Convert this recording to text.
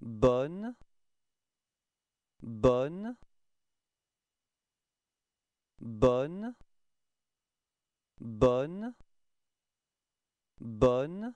bonne bonne bonne bonne bonne